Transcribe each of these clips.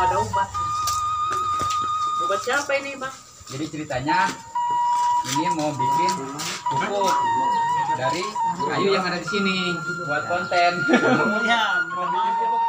ada obat obat siapa ini bang jadi ceritanya ini mau bikin pupuk dari kayu yang ada di sini buat konten ya mau bikin pupuk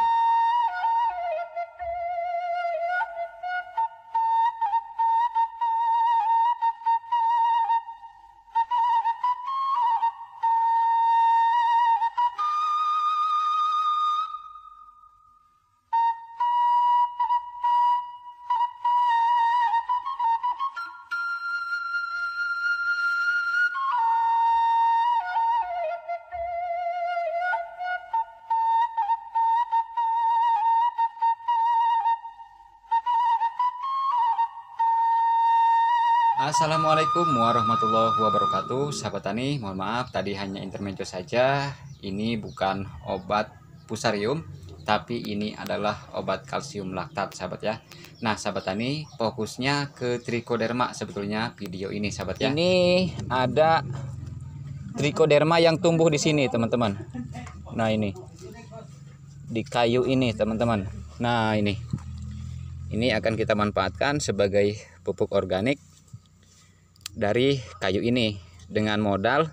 Assalamualaikum warahmatullahi wabarakatuh Sahabat Tani, mohon maaf tadi hanya intermezzo saja Ini bukan obat pusarium Tapi ini adalah obat kalsium laktat sahabat ya Nah sahabat Tani, fokusnya ke trichoderma sebetulnya video ini sahabat ya Ini ada trichoderma yang tumbuh di sini teman-teman Nah ini Di kayu ini teman-teman Nah ini Ini akan kita manfaatkan sebagai pupuk organik dari kayu ini dengan modal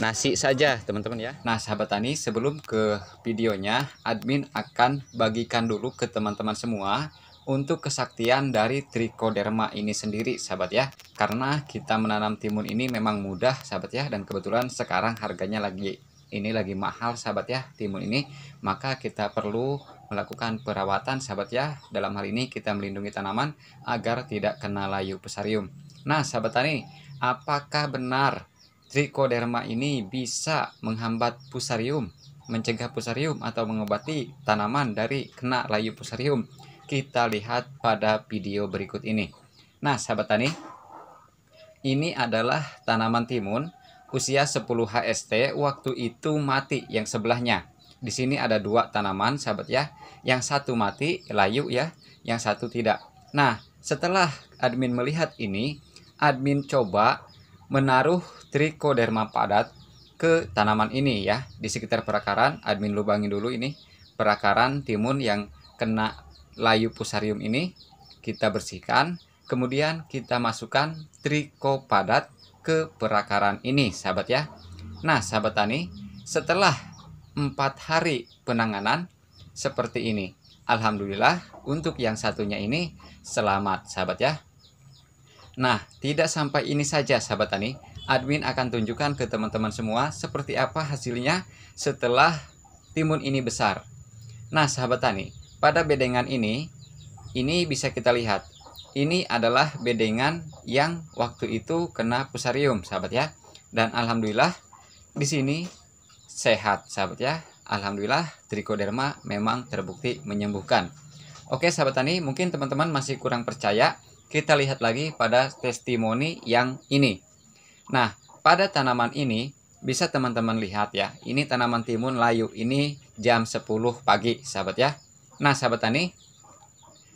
nasi saja teman-teman ya Nah sahabat tani sebelum ke videonya admin akan bagikan dulu ke teman-teman semua untuk kesaktian dari trichoderma ini sendiri sahabat ya karena kita menanam timun ini memang mudah sahabat ya dan kebetulan sekarang harganya lagi ini lagi mahal sahabat ya timun ini maka kita perlu melakukan perawatan sahabat ya. Dalam hal ini kita melindungi tanaman agar tidak kena layu pesarium. Nah sahabat tani, apakah benar trichoderma ini bisa menghambat pusarium, mencegah pusarium atau mengobati tanaman dari kena layu pusarium? Kita lihat pada video berikut ini. Nah sahabat tani, ini adalah tanaman timun usia 10 HST waktu itu mati yang sebelahnya di sini ada dua tanaman sahabat ya. Yang satu mati layu ya, yang satu tidak. Nah, setelah admin melihat ini, admin coba menaruh trichoderma padat ke tanaman ini ya, di sekitar perakaran. Admin lubangi dulu ini perakaran timun yang kena layu pusarium ini kita bersihkan. Kemudian kita masukkan triko padat ke perakaran ini sahabat ya. Nah, sahabat tani, setelah empat hari penanganan seperti ini. Alhamdulillah untuk yang satunya ini selamat sahabat ya. Nah, tidak sampai ini saja sahabat tani. Admin akan tunjukkan ke teman-teman semua seperti apa hasilnya setelah timun ini besar. Nah, sahabat tani, pada bedengan ini, ini bisa kita lihat. Ini adalah bedengan yang waktu itu kena pusarium, sahabat ya. Dan alhamdulillah di sini sehat sahabat ya Alhamdulillah Trichoderma memang terbukti menyembuhkan Oke sahabat tani mungkin teman-teman masih kurang percaya Kita lihat lagi pada testimoni yang ini Nah pada tanaman ini bisa teman-teman lihat ya Ini tanaman timun layu ini jam 10 pagi sahabat ya Nah sahabat tani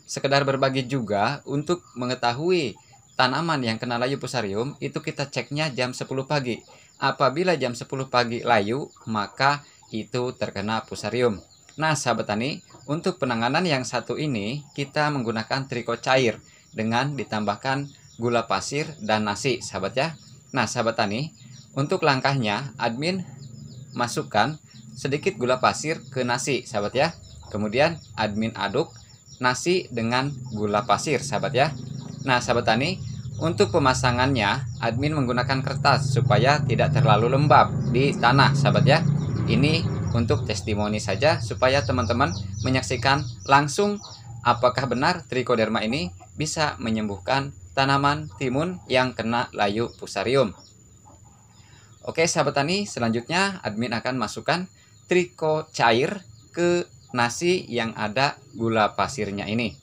sekedar berbagi juga untuk mengetahui tanaman yang kena layu pusarium itu kita ceknya jam 10 pagi Apabila jam 10 pagi layu, maka itu terkena pusarium. Nah, sahabat tani, untuk penanganan yang satu ini, kita menggunakan triko cair dengan ditambahkan gula pasir dan nasi, sahabat ya. Nah, sahabat tani, untuk langkahnya, admin masukkan sedikit gula pasir ke nasi, sahabat ya. Kemudian admin aduk nasi dengan gula pasir, sahabat ya. Nah, sahabat tani, untuk pemasangannya, admin menggunakan kertas supaya tidak terlalu lembab di tanah, sahabat ya. Ini untuk testimoni saja supaya teman-teman menyaksikan langsung apakah benar trichoderma ini bisa menyembuhkan tanaman timun yang kena layu pusarium. Oke, sahabat tani, selanjutnya admin akan masukkan triko cair ke nasi yang ada gula pasirnya ini.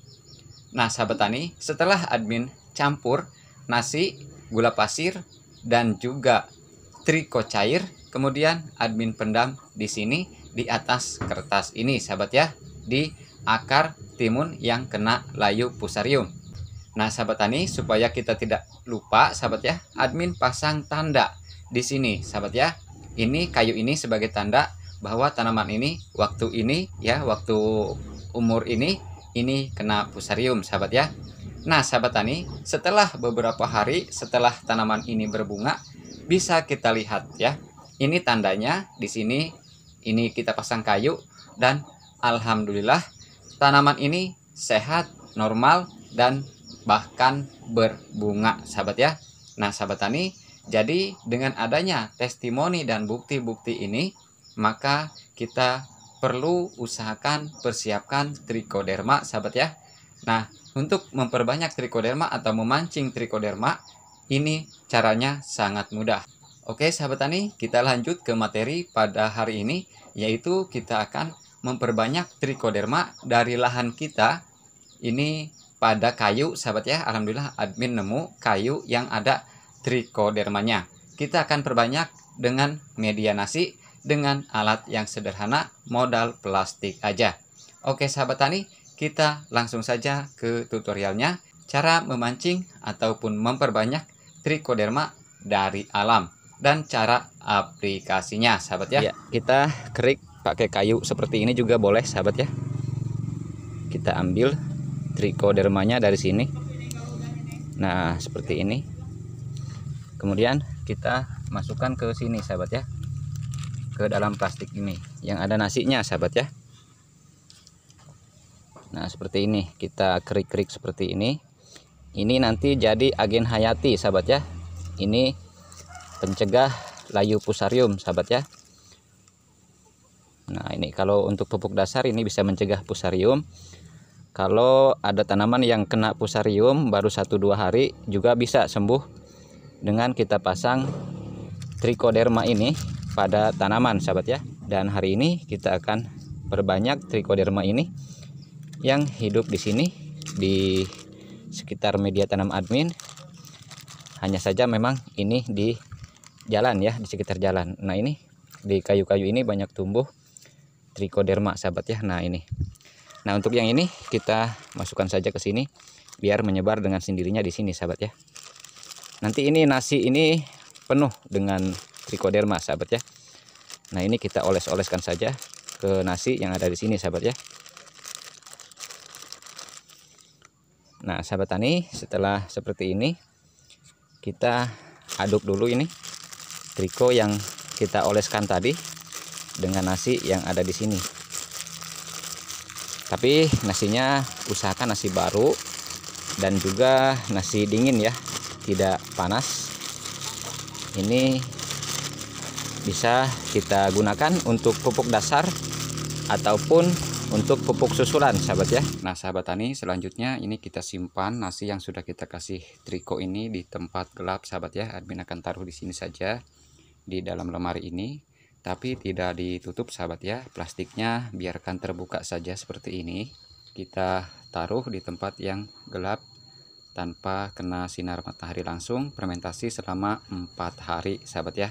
Nah, sahabat tani, setelah admin campur nasi, gula pasir, dan juga triko cair. Kemudian admin pendam di sini di atas kertas ini sahabat ya di akar timun yang kena layu pusarium. Nah sahabat tani supaya kita tidak lupa sahabat ya admin pasang tanda di sini sahabat ya. Ini kayu ini sebagai tanda bahwa tanaman ini waktu ini ya waktu umur ini ini kena pusarium sahabat ya. Nah, sahabat tani, setelah beberapa hari setelah tanaman ini berbunga, bisa kita lihat ya. Ini tandanya di sini ini kita pasang kayu dan alhamdulillah tanaman ini sehat, normal dan bahkan berbunga, sahabat ya. Nah, sahabat tani, jadi dengan adanya testimoni dan bukti-bukti ini, maka kita perlu usahakan persiapkan trikoderma, sahabat ya Nah, untuk memperbanyak trikoderma atau memancing trikoderma, ini caranya sangat mudah. Oke, sahabat tani, kita lanjut ke materi pada hari ini, yaitu kita akan memperbanyak trikoderma dari lahan kita. Ini pada kayu, sahabat ya. Alhamdulillah admin nemu kayu yang ada trikodermanya. Kita akan perbanyak dengan media nasi dengan alat yang sederhana modal plastik aja. Oke, sahabat tani, kita langsung saja ke tutorialnya, cara memancing ataupun memperbanyak trichoderma dari alam dan cara aplikasinya, sahabat ya. ya kita kerik pakai kayu seperti ini juga boleh, sahabat ya. Kita ambil trichodermanya dari sini. Nah, seperti ini. Kemudian kita masukkan ke sini, sahabat ya. Ke dalam plastik ini yang ada nasinya, sahabat ya nah seperti ini kita kerik-kerik seperti ini ini nanti jadi agen hayati sahabat ya ini pencegah layu pusarium sahabat ya nah ini kalau untuk pupuk dasar ini bisa mencegah pusarium kalau ada tanaman yang kena pusarium baru 1-2 hari juga bisa sembuh dengan kita pasang trichoderma ini pada tanaman sahabat ya dan hari ini kita akan perbanyak trichoderma ini yang hidup di sini di sekitar media tanam admin hanya saja memang ini di jalan ya di sekitar jalan nah ini di kayu-kayu ini banyak tumbuh trichoderma sahabat ya nah ini nah untuk yang ini kita masukkan saja ke sini biar menyebar dengan sendirinya di sini sahabat ya nanti ini nasi ini penuh dengan trichoderma sahabat ya nah ini kita oles-oleskan saja ke nasi yang ada di sini sahabat ya Nah, sahabat tani, setelah seperti ini kita aduk dulu ini triko yang kita oleskan tadi dengan nasi yang ada di sini. Tapi nasinya usahakan nasi baru dan juga nasi dingin ya, tidak panas. Ini bisa kita gunakan untuk pupuk dasar ataupun untuk pupuk susulan sahabat ya nah sahabat tani selanjutnya ini kita simpan nasi yang sudah kita kasih triko ini di tempat gelap sahabat ya admin akan taruh di sini saja di dalam lemari ini tapi tidak ditutup sahabat ya plastiknya biarkan terbuka saja seperti ini kita taruh di tempat yang gelap tanpa kena sinar matahari langsung fermentasi selama empat hari sahabat ya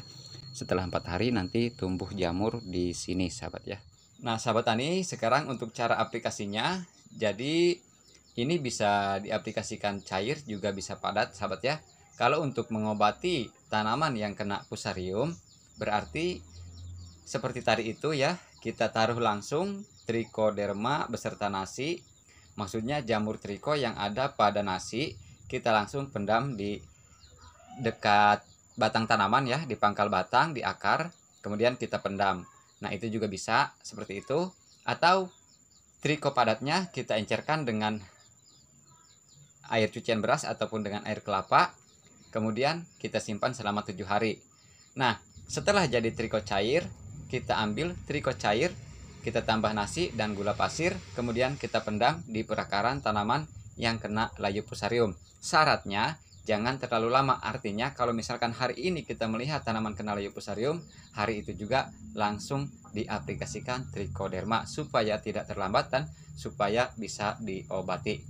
setelah empat hari nanti tumbuh jamur di sini sahabat ya Nah, sahabat tani, sekarang untuk cara aplikasinya, jadi ini bisa diaplikasikan cair juga bisa padat, sahabat ya. Kalau untuk mengobati tanaman yang kena pusarium, berarti seperti tadi itu ya, kita taruh langsung trichoderma beserta nasi, maksudnya jamur triko yang ada pada nasi, kita langsung pendam di dekat batang tanaman ya, di pangkal batang, di akar, kemudian kita pendam. Nah, itu juga bisa seperti itu atau triko padatnya kita encerkan dengan air cucian beras ataupun dengan air kelapa. Kemudian kita simpan selama tujuh hari. Nah, setelah jadi triko cair, kita ambil triko cair, kita tambah nasi dan gula pasir, kemudian kita pendam di perakaran tanaman yang kena layu pusarium. Syaratnya jangan terlalu lama. Artinya kalau misalkan hari ini kita melihat tanaman kenal pusarium, hari itu juga langsung diaplikasikan trichoderma supaya tidak terlambat dan supaya bisa diobati.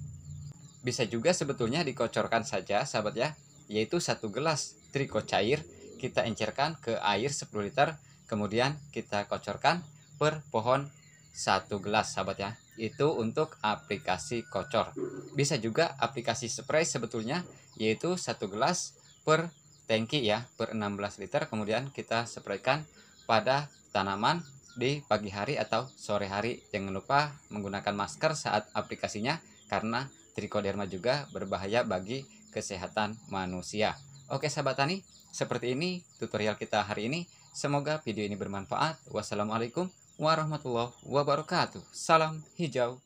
Bisa juga sebetulnya dikocorkan saja sahabat ya, yaitu satu gelas triko cair kita encerkan ke air 10 liter, kemudian kita kocorkan per pohon satu gelas sahabat ya. Itu untuk aplikasi kocor. Bisa juga aplikasi spray sebetulnya yaitu satu gelas per tangki ya per 16 liter kemudian kita spraykan pada tanaman di pagi hari atau sore hari jangan lupa menggunakan masker saat aplikasinya karena trichoderma juga berbahaya bagi kesehatan manusia oke sahabat tani seperti ini tutorial kita hari ini semoga video ini bermanfaat wassalamualaikum warahmatullahi wabarakatuh salam hijau